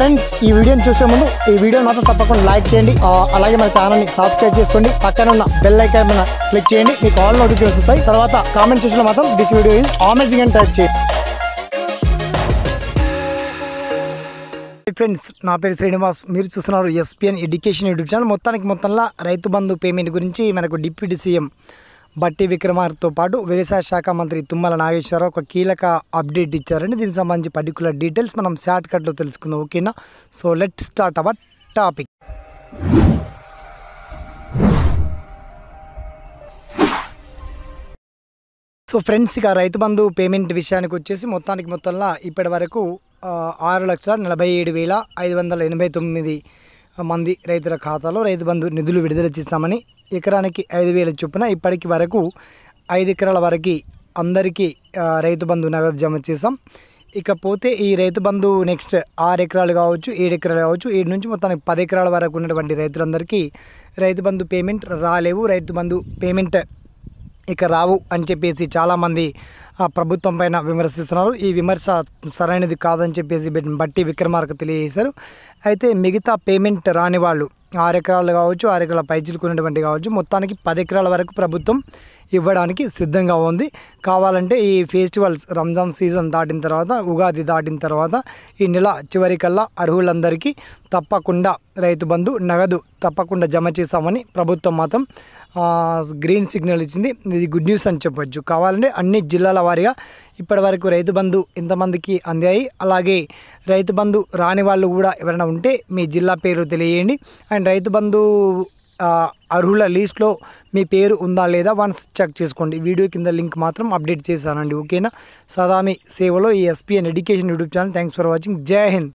friends ఈ వీడియోని చూసే ముందు ఈ వీడియో మాత్రం తప్పకుండా లైక్ చేయండి అలాగే మన ఛానల్ని సబ్స్క్రైబ్ చేసుకోండి పక్కన ఉన్న బెల్ ఐకాన్ మీద క్లిక్ చేయండి మీకు ఆల్ నోటిఫికేషన్ వస్తాయి తర్వాత కామెంట్ చేసిన మాత్రం దిస్ వీడియో ఈజ్ అమేజింగ్ అని టైప్ చేయండి ఫ్రెండ్స్ నా పేరు శ్రీనివాస్ మీరు చూస్తున్నారు ఎస్పీఎన్ ఎడ్యుకేషన్ యూట్యూబ్ ఛానల్ మొత్తానికి మొత్తంలో రైతు బంధు పేమెంట్ గురించి మనకు డిప్యూటీ సీఎం బట్టి విక్రమార్తో పాటు వ్యవసాయ శాఖ మంత్రి తుమ్మల నాగేశ్వరరావు ఒక కీలక అప్డేట్ ఇచ్చారండి దీనికి సంబంధించి పర్టికులర్ డీటెయిల్స్ మనం షార్ట్ కట్లో తెలుసుకుందాం ఓకేనా so let start our topic so friends ఇక రైతు బంధు పేమెంట్ విషయానికి వచ్చేసి మొత్తానికి మొత్తంలో ఇప్పటి వరకు ఆరు లక్షల నలభై ఏడు వేల ఐదు వందల ఎనభై తొమ్మిది మంది రైతుల ఖాతాలో రైతు బంధు నిధులు విడుదల చేస్తామని ఎకరానికి ఐదు వేల చొప్పున ఇప్పటికి వరకు ఐదు ఎకరాల వరకు అందరికీ రైతు బంధు నగదు జమ చేసాం ఇకపోతే ఈ రైతు బంధు నెక్స్ట్ ఆరు ఎకరాలు కావచ్చు ఏడు ఎకరాలు కావచ్చు ఏడు నుంచి మొత్తానికి పది ఎకరాల వరకు ఉన్నటువంటి రైతులందరికీ రైతు బంధు పేమెంట్ రాలేవు రైతు బంధు పేమెంట్ ఇక రావు అని చెప్పేసి చాలామంది ప్రభుత్వం పైన విమర్శిస్తున్నారు ఈ విమర్శ సరైనది కాదని చెప్పేసి బట్టి విక్రమార్క తెలియజేశారు అయితే మిగతా పేమెంట్ రాని వాళ్ళు ఆరు ఎకరాలు కావచ్చు ఆరు ఎకరాల కొనేటువంటి కావచ్చు మొత్తానికి పది ఎకరాల వరకు ప్రభుత్వం ఇవ్వడానికి సిద్ధంగా ఉంది కావాలంటే ఈ ఫెస్టివల్స్ రంజాన్ సీజన్ దాటిన తర్వాత ఉగాది దాటిన తర్వాత ఈ నెల చివరికల్లా అర్హులందరికీ తప్పకుండా రైతు బంధు నగదు తప్పకుండా జమ చేస్తామని ప్రభుత్వం మాత్రం గ్రీన్ సిగ్నల్ ఇచ్చింది ఇది గుడ్ న్యూస్ అని చెప్పొచ్చు కావాలంటే అన్ని జిల్లాల వారీగా ఇప్పటివరకు రైతు బంధు ఇంతమందికి అందాయి అలాగే రైతు బంధు రాని వాళ్ళు కూడా ఎవరైనా ఉంటే మీ జిల్లా పేరు తెలియజేయండి అండ్ రైతు బంధు అర్హుల లిస్ట్లో మీ పేరు ఉందా లేదా వన్స్ చెక్ చేసుకోండి వీడియో కింద లింక్ మాత్రం అప్డేట్ చేశానండి ఓకేనా సదామి సేవలో ఈ SPN education YouTube channel thanks for watching జై హింద్